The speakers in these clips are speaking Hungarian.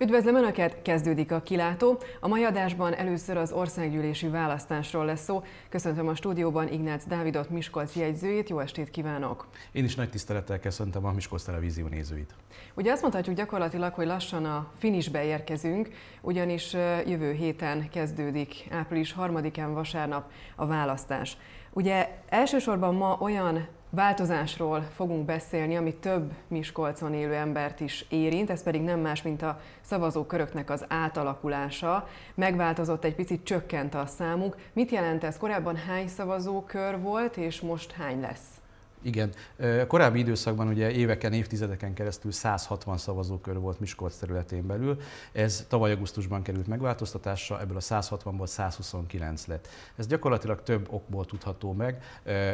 Üdvözlöm Önöket, kezdődik a kilátó. A mai adásban először az országgyűlési választásról lesz szó. Köszöntöm a stúdióban Ignác Dávidot, Miskolc jegyzőjét, jó estét kívánok! Én is nagy tisztelettel köszöntöm a Miskolc Televízió nézőit. Ugye azt mondhatjuk gyakorlatilag, hogy lassan a finisbe érkezünk, ugyanis jövő héten kezdődik, április 3-án vasárnap a választás. Ugye elsősorban ma olyan Változásról fogunk beszélni, ami több Miskolcon élő embert is érint, ez pedig nem más, mint a szavazóköröknek az átalakulása. Megváltozott egy picit, csökkent a számuk. Mit jelent ez? Korábban hány szavazókör volt, és most hány lesz? Igen. Korábbi időszakban ugye éveken, évtizedeken keresztül 160 szavazókör volt Miskolc területén belül. Ez tavaly augusztusban került megváltoztatásra, ebből a 160-ból 129 lett. Ez gyakorlatilag több okból tudható meg.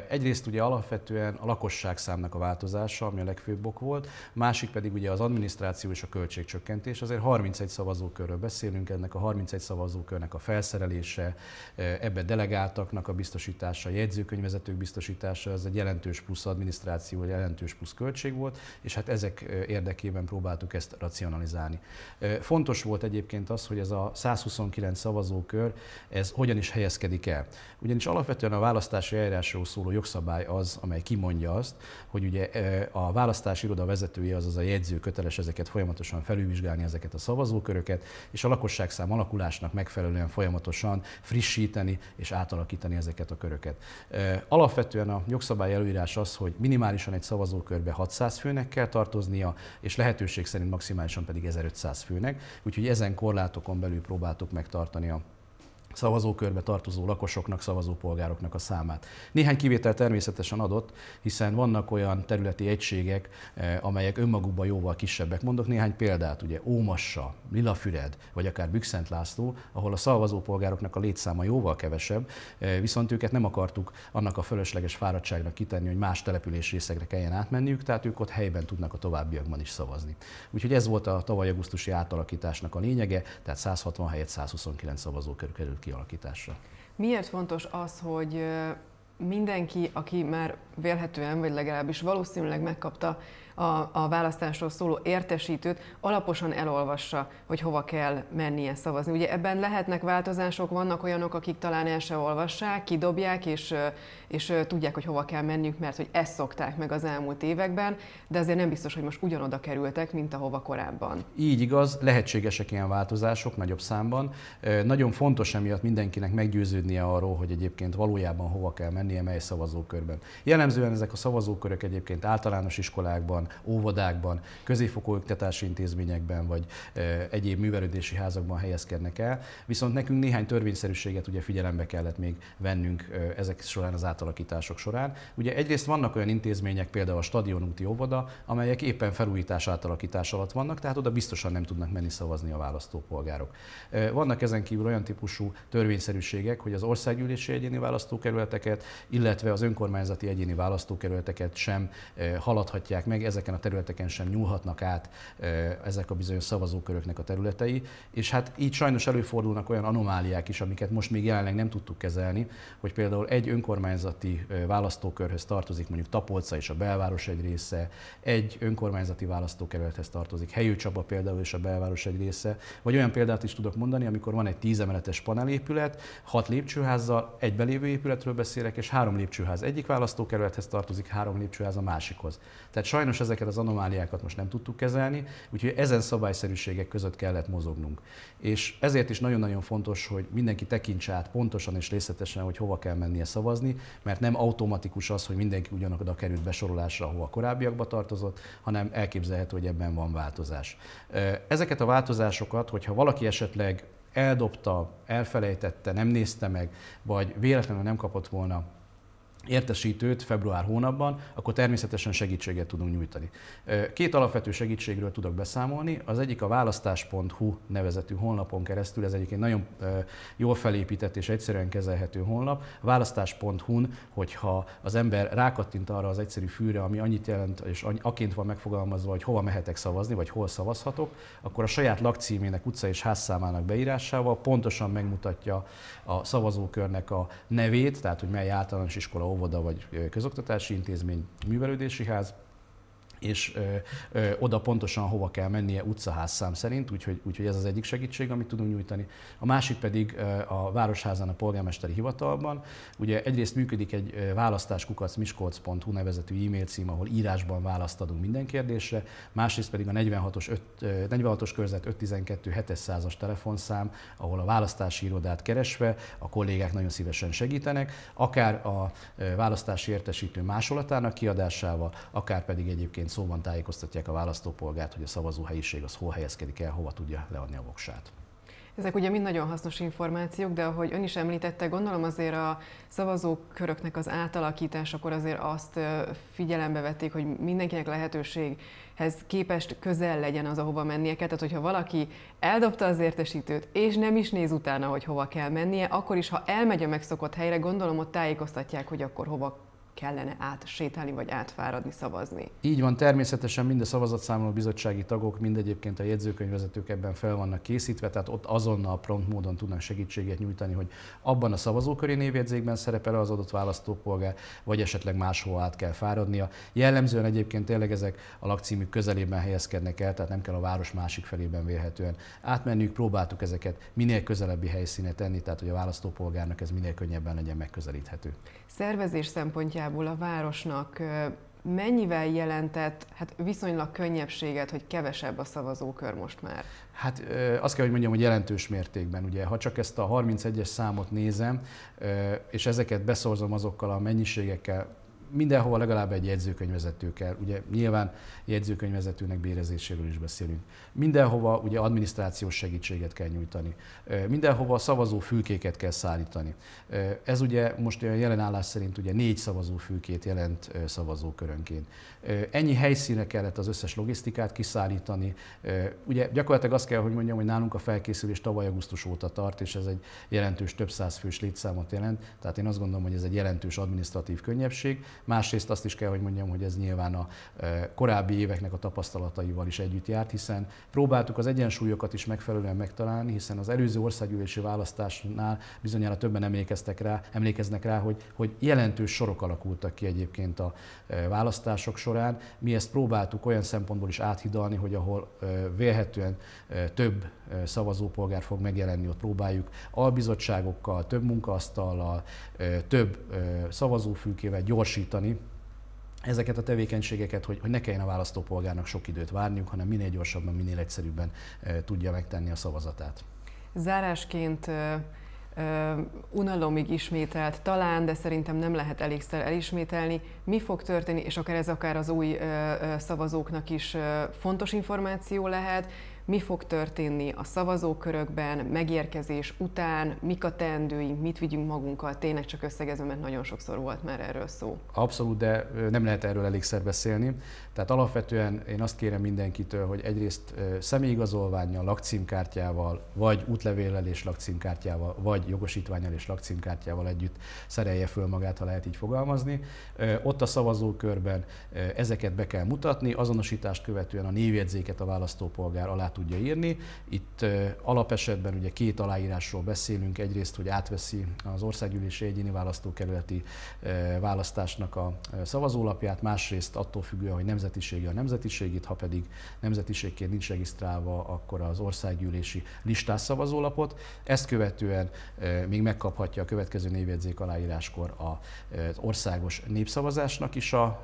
Egyrészt ugye alapvetően a lakosság számnak a változása, ami a legfőbb ok volt, másik pedig ugye az adminisztráció és a költségcsökkentés. Azért 31 szavazókörről beszélünk, ennek a 31 szavazókörnek a felszerelése, ebbe delegáltaknak a biztosítása, a jegyzőkönyvvezetők biztosítása, ez egy jelentős plusz plusz adminisztráció vagy jelentős plusz költség volt, és hát ezek érdekében próbáltuk ezt racionalizálni. Fontos volt egyébként az, hogy ez a 129 szavazókör, ez hogyan is helyezkedik el. Ugyanis alapvetően a választási eljárásról szóló jogszabály az, amely kimondja azt, hogy ugye a választási iroda vezetője, azaz a jegyző köteles ezeket folyamatosan felülvizsgálni, ezeket a szavazóköröket, és a lakosságszám alakulásnak megfelelően folyamatosan frissíteni és átalakítani ezeket a köröket. Alapvetően a jogszabály előírás az, hogy minimálisan egy szavazókörbe 600 főnek kell tartoznia, és lehetőség szerint maximálisan pedig 1500 főnek, úgyhogy ezen korlátokon belül próbáltuk megtartani a szavazókörbe tartozó lakosoknak, szavazópolgároknak a számát. Néhány kivétel természetesen adott, hiszen vannak olyan területi egységek, eh, amelyek önmagukban jóval kisebbek. Mondok néhány példát, ugye Ómassa, Lilafüred, vagy akár Bükszent László, ahol a szavazópolgároknak a létszáma jóval kevesebb, eh, viszont őket nem akartuk annak a fölösleges fáradtságnak kitenni, hogy más település részekre kelljen átmenniük, tehát ők ott helyben tudnak a továbbiakban is szavazni. Úgyhogy ez volt a tavaly augusztusi átalakításnak a lényege, tehát 160 helyett 129 szavazókör került kialakításra. Miért fontos az, hogy mindenki, aki már vélhetően, vagy legalábbis valószínűleg megkapta a, a választásról szóló értesítőt alaposan elolvassa, hogy hova kell mennie szavazni. Ugye ebben lehetnek változások, vannak olyanok, akik talán el se olvassák, kidobják, és, és tudják, hogy hova kell menniük, mert hogy ezt szokták meg az elmúlt években, de azért nem biztos, hogy most ugyanoda kerültek, mint ahova korábban. Így igaz, lehetségesek ilyen változások nagyobb számban. Nagyon fontos emiatt mindenkinek meggyőződnie arról, hogy egyébként valójában hova kell mennie, mely szavazókörben. Jellemzően ezek a szavazókörök egyébként általános iskolákban, iskolákban, óvodákban, középfokú oktatási intézményekben vagy egyéb művelődési házakban helyezkednek el. Viszont nekünk néhány törvényszerűséget ugye figyelembe kellett még vennünk ezek során az átalakítások során. Ugye egyrészt vannak olyan intézmények, például a stadionúti óvoda, amelyek éppen felújítás átalakítás alatt vannak, tehát oda biztosan nem tudnak menni szavazni a választópolgárok. Vannak ezen kívül olyan típusú törvényszerűségek, hogy az országgyűlési egyéni választókerületeket, illetve az önkormányzati egyéni választókerületeket sem haladhatják meg ezeken a területeken sem nyúlhatnak át ezek a bizonyos szavazóköröknek a területei, és hát így sajnos előfordulnak olyan anomáliák is, amiket most még jelenleg nem tudtuk kezelni, hogy például egy önkormányzati választókörhöz tartozik mondjuk Tapolca és a belváros egy része, egy önkormányzati választókerülethez tartozik Csaba például és a belváros egy része, vagy olyan példát is tudok mondani, amikor van egy tízemeletes panelépület, hat lépcsőházzal, egy belévő épületről beszélek, és három lépcsőház egyik választókerülethez tartozik, három lépcsőház a másikhoz. Tehát sajnos ezeket az anomáliákat most nem tudtuk kezelni, úgyhogy ezen szabályszerűségek között kellett mozognunk. És ezért is nagyon-nagyon fontos, hogy mindenki tekintse át pontosan és részletesen, hogy hova kell mennie szavazni, mert nem automatikus az, hogy mindenki ugyanoda került besorolásra, ahova korábbiakba tartozott, hanem elképzelhető, hogy ebben van változás. Ezeket a változásokat, hogyha valaki esetleg eldobta, elfelejtette, nem nézte meg, vagy véletlenül nem kapott volna értesítőt február hónapban, akkor természetesen segítséget tudunk nyújtani. Két alapvető segítségről tudok beszámolni. Az egyik a választás.hu nevezetű honlapon keresztül, ez egy nagyon jól felépített és egyszerűen kezelhető honlap. Választás.hu-n, hogyha az ember rákattint arra az egyszerű fűre, ami annyit jelent, és aként van megfogalmazva, hogy hova mehetek szavazni, vagy hol szavazhatok, akkor a saját lakcímének, utca és házszámának beírásával pontosan megmutatja a szavazókörnek a nevét, tehát hogy mely általános iskola óvoda vagy közoktatási intézmény, művelődési ház, és ö, ö, oda pontosan hova kell mennie utcaházszám szerint, úgyhogy, úgyhogy ez az egyik segítség, amit tudunk nyújtani. A másik pedig ö, a Városházán a polgármesteri hivatalban. Ugye egyrészt működik egy választáskukacmiskolc.hu nevezetű e-mail cím, ahol írásban választ adunk minden kérdésre, másrészt pedig a 46-os, 5, 46-os körzet 512 700-as telefonszám, ahol a választási irodát keresve a kollégák nagyon szívesen segítenek, akár a választási értesítő másolatának kiadásával, akár pedig egyébként szóban tájékoztatják a választópolgárt, hogy a szavazóhelyiség az hol helyezkedik el, hova tudja leadni a voksát. Ezek ugye mind nagyon hasznos információk, de ahogy ön is említette, gondolom azért a szavazóköröknek az átalakításakor azért azt figyelembe vették, hogy mindenkinek lehetőséghez képest közel legyen az, ahova mennie kell. Tehát, hogyha valaki eldobta az értesítőt, és nem is néz utána, hogy hova kell mennie, akkor is, ha elmegy a megszokott helyre, gondolom ott tájékoztatják, hogy akkor hova kellene átsétálni vagy átfáradni szavazni. Így van, természetesen mind a szavazatszámoló bizottsági tagok, mind egyébként a jegyzőkönyvvezetők ebben fel vannak készítve, tehát ott azonnal prompt módon tudnak segítséget nyújtani, hogy abban a szavazóköri névjegyzékben szerepel az adott választópolgár, vagy esetleg máshol át kell fáradnia. Jellemzően egyébként tényleg ezek a lakcímük közelében helyezkednek el, tehát nem kell a város másik felében vélhetően átmenniük, próbáltuk ezeket minél közelebbi helyszíne tenni, tehát hogy a választópolgárnak ez minél könnyebben legyen megközelíthető. Szervezés szempontjából szempontjából a városnak mennyivel jelentett hát viszonylag könnyebbséget, hogy kevesebb a szavazókör most már? Hát azt kell, hogy mondjam, hogy jelentős mértékben. Ugye, ha csak ezt a 31-es számot nézem, és ezeket beszorzom azokkal a mennyiségekkel, Mindenhova legalább egy jegyzőkönyvezető kell. Ugye nyilván jegyzőkönyvezetőnek bérezéséről is beszélünk. Mindenhova ugye adminisztrációs segítséget kell nyújtani. Mindenhova szavazó fülkéket kell szállítani. Ez ugye most a jelen állás szerint ugye négy szavazó fülkét jelent szavazókörönként. Ennyi helyszíne kellett az összes logisztikát kiszállítani. Ugye gyakorlatilag azt kell, hogy mondjam, hogy nálunk a felkészülés tavaly augusztus óta tart, és ez egy jelentős több száz fős létszámot jelent. Tehát én azt gondolom, hogy ez egy jelentős adminisztratív könnyebbség. Másrészt azt is kell, hogy mondjam, hogy ez nyilván a e, korábbi éveknek a tapasztalataival is együtt járt, hiszen próbáltuk az egyensúlyokat is megfelelően megtalálni, hiszen az előző országgyűlési választásnál bizonyára többen emlékeztek rá, emlékeznek rá, hogy, hogy jelentős sorok alakultak ki egyébként a e, választások során. Mi ezt próbáltuk olyan szempontból is áthidalni, hogy ahol e, vélhetően több szavazópolgár fog megjelenni, ott próbáljuk albizottságokkal, több munkaasztallal, több szavazófülkével gyorsítani megvalósítani ezeket a tevékenységeket, hogy, hogy ne kelljen a választópolgárnak sok időt várniuk, hanem minél gyorsabban, minél egyszerűbben tudja megtenni a szavazatát. Zárásként unalomig ismételt talán, de szerintem nem lehet elégszer elismételni, mi fog történni, és akár ez akár az új szavazóknak is fontos információ lehet, mi fog történni a szavazókörökben, megérkezés után, mik a teendőink, mit vigyünk magunkkal, tényleg csak összegezve, mert nagyon sokszor volt már erről szó. Abszolút, de nem lehet erről elégszer beszélni. Tehát alapvetően én azt kérem mindenkitől, hogy egyrészt személyigazolványjal, lakcímkártyával, vagy útlevéllel és lakcímkártyával, vagy jogosítványjal és lakcímkártyával együtt szerelje föl magát, ha lehet így fogalmazni. Ott a szavazókörben ezeket be kell mutatni, azonosítást követően a névjegyzéket a választópolgár alá tudja írni. Itt alapesetben ugye két aláírásról beszélünk, egyrészt, hogy átveszi az országgyűlési egyéni választókerületi választásnak a szavazólapját, másrészt attól függően, hogy nemzetisége a nemzetiségét, ha pedig nemzetiségként nincs regisztrálva, akkor az országgyűlési listás szavazólapot. Ezt követően még megkaphatja a következő névjegyzék aláíráskor az országos népszavazásnak is a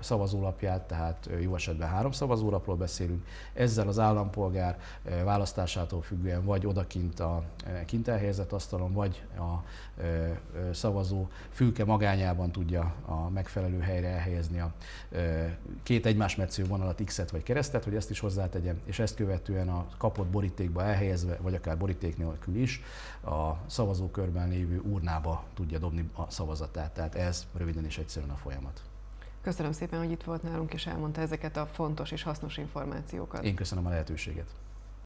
szavazólapját, tehát jó esetben három szavazólapról beszélünk. Ezzel az állampolgár állampolgár választásától függően vagy odakint a kint elhelyezett asztalon, vagy a szavazó fülke magányában tudja a megfelelő helyre elhelyezni a két egymás metsző vonalat, X-et vagy keresztet, hogy ezt is hozzátegye, és ezt követően a kapott borítékba elhelyezve, vagy akár boríték nélkül is a szavazókörben lévő urnába tudja dobni a szavazatát. Tehát ez röviden és egyszerűen a folyamat. Köszönöm szépen, hogy itt volt nálunk és elmondta ezeket a fontos és hasznos információkat. Én köszönöm a lehetőséget.